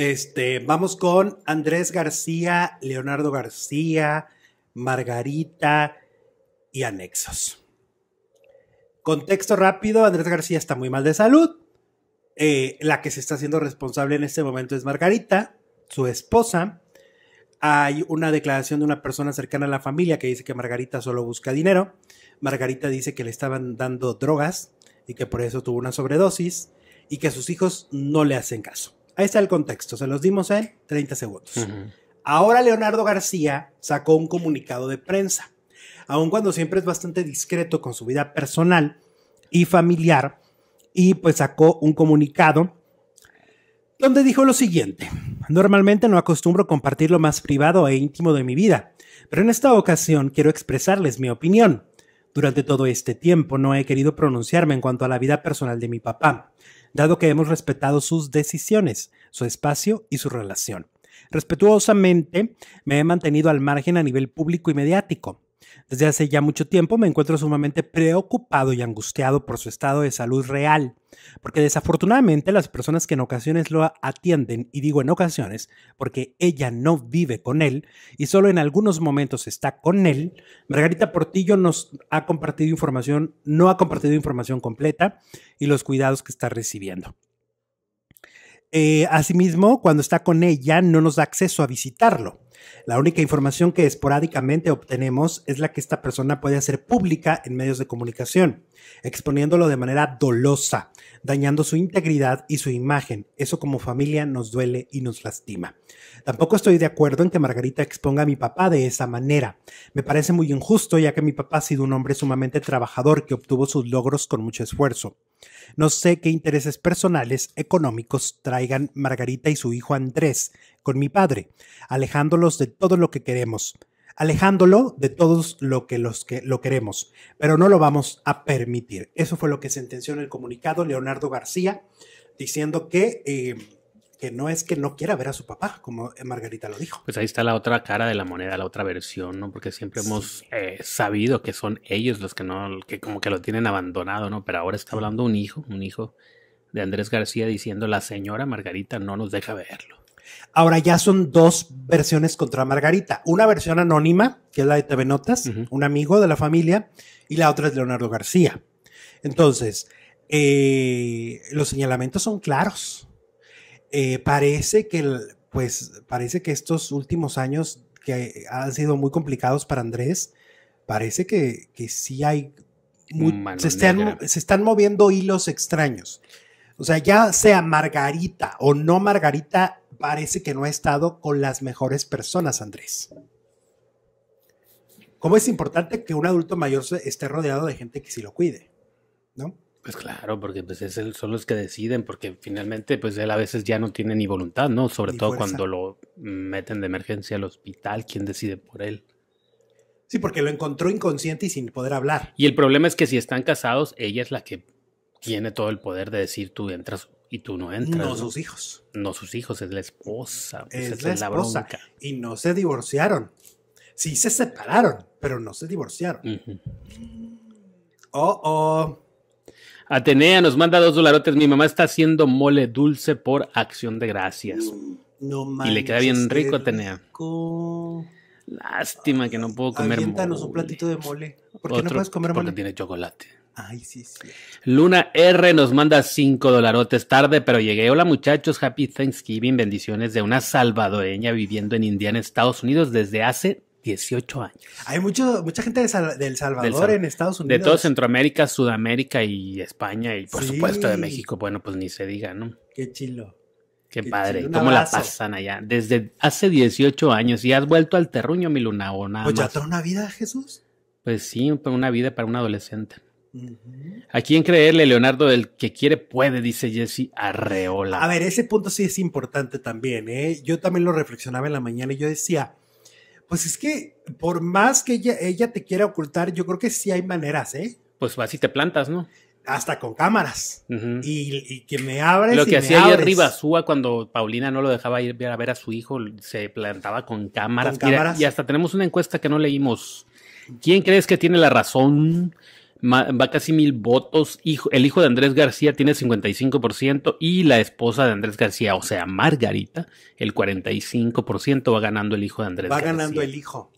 Este, vamos con Andrés García, Leonardo García, Margarita y anexos. Contexto rápido, Andrés García está muy mal de salud. Eh, la que se está haciendo responsable en este momento es Margarita, su esposa. Hay una declaración de una persona cercana a la familia que dice que Margarita solo busca dinero. Margarita dice que le estaban dando drogas y que por eso tuvo una sobredosis y que sus hijos no le hacen caso. Ahí está el contexto, se los dimos en 30 segundos. Ahora Leonardo García sacó un comunicado de prensa. Aun cuando siempre es bastante discreto con su vida personal y familiar, y pues sacó un comunicado donde dijo lo siguiente. Normalmente no acostumbro compartir lo más privado e íntimo de mi vida, pero en esta ocasión quiero expresarles mi opinión. Durante todo este tiempo no he querido pronunciarme en cuanto a la vida personal de mi papá, dado que hemos respetado sus decisiones, su espacio y su relación. Respetuosamente me he mantenido al margen a nivel público y mediático, desde hace ya mucho tiempo me encuentro sumamente preocupado y angustiado por su estado de salud real, porque desafortunadamente las personas que en ocasiones lo atienden, y digo en ocasiones, porque ella no vive con él y solo en algunos momentos está con él, Margarita Portillo nos ha compartido información, no ha compartido información completa y los cuidados que está recibiendo. Eh, asimismo, cuando está con ella, no nos da acceso a visitarlo. La única información que esporádicamente obtenemos es la que esta persona puede hacer pública en medios de comunicación, exponiéndolo de manera dolosa, dañando su integridad y su imagen. Eso como familia nos duele y nos lastima. Tampoco estoy de acuerdo en que Margarita exponga a mi papá de esa manera. Me parece muy injusto ya que mi papá ha sido un hombre sumamente trabajador que obtuvo sus logros con mucho esfuerzo. No sé qué intereses personales económicos traigan Margarita y su hijo Andrés con mi padre, alejándolos de todo lo que queremos, alejándolo de todos lo que, los que lo queremos, pero no lo vamos a permitir. Eso fue lo que sentenció en el comunicado Leonardo García, diciendo que... Eh, que no es que no quiera ver a su papá, como eh, Margarita lo dijo. Pues ahí está la otra cara de la moneda, la otra versión, ¿no? Porque siempre hemos eh, sabido que son ellos los que no, que como que lo tienen abandonado, ¿no? Pero ahora está hablando un hijo, un hijo de Andrés García diciendo, la señora Margarita no nos deja verlo. Ahora ya son dos versiones contra Margarita. Una versión anónima, que es la de TV Notas, un amigo de la familia, y la otra es Leonardo García. Entonces, eh, los señalamientos son claros. Eh, parece que, pues, parece que estos últimos años que han sido muy complicados para Andrés, parece que, que sí hay... se, están, se están moviendo hilos extraños. O sea, ya sea Margarita o no Margarita, parece que no ha estado con las mejores personas, Andrés. ¿Cómo es importante que un adulto mayor esté rodeado de gente que sí lo cuide? ¿No? Pues claro, porque pues es son los que deciden, porque finalmente pues él a veces ya no tiene ni voluntad, ¿no? Sobre todo cuando lo meten de emergencia al hospital, ¿quién decide por él? Sí, porque lo encontró inconsciente y sin poder hablar. Y el problema es que si están casados, ella es la que tiene todo el poder de decir tú entras y tú no entras. No, sus hijos. No sus hijos, es la esposa. Pues, es, la Y no se divorciaron. Sí se separaron, pero no se divorciaron. Oh, oh. Atenea nos manda dos dolarotes. Mi mamá está haciendo mole dulce por acción de gracias. Mm, no, y le queda bien rico, Atenea. Lástima que no puedo comer mole. mole. un platito de mole. ¿Por no puedes comer mole? Porque tiene chocolate. Ay, sí, sí. Luna R nos manda cinco dolarotes tarde, pero llegué. Hola muchachos, Happy Thanksgiving, bendiciones de una salvadoreña viviendo en Indiana, Estados Unidos desde hace 18 años. Hay mucho, mucha gente de, El Salvador en Estados Unidos. De todo Centroamérica, Sudamérica y España y por supuesto de México. Bueno, pues ni se diga, ¿no? Qué chilo. Qué, padre. ¿Cómo la pasan allá? Desde hace 18 años y has vuelto al terruño, mi luna, o nada. Pues ya una vida, Jesús. Pues sí, una vida para un adolescente. ¿A quién creerle, Leonardo? El que quiere puede, dice Jesse Arreola. A ver, ese punto sí es importante también, ¿eh? Yo también lo reflexionaba en la mañana y yo decía, pues es que por más que ella, ella te quiera ocultar, yo creo que sí hay maneras, ¿eh? Pues así te plantas, ¿no? Hasta con cámaras. y, y, que me abres. Lo que hacía hacía arriba súa cuando Paulina no lo dejaba ir a ver a su hijo, se plantaba con cámaras. cámaras? y hasta tenemos una encuesta que no leímos. ¿Quién crees que tiene la razón? va casi mil votos. Hijo, el hijo de Andrés García tiene 55% y la esposa de Andrés García, o sea, Margarita, el 45% va ganando el hijo de Andrés García. Va ganando el hijo.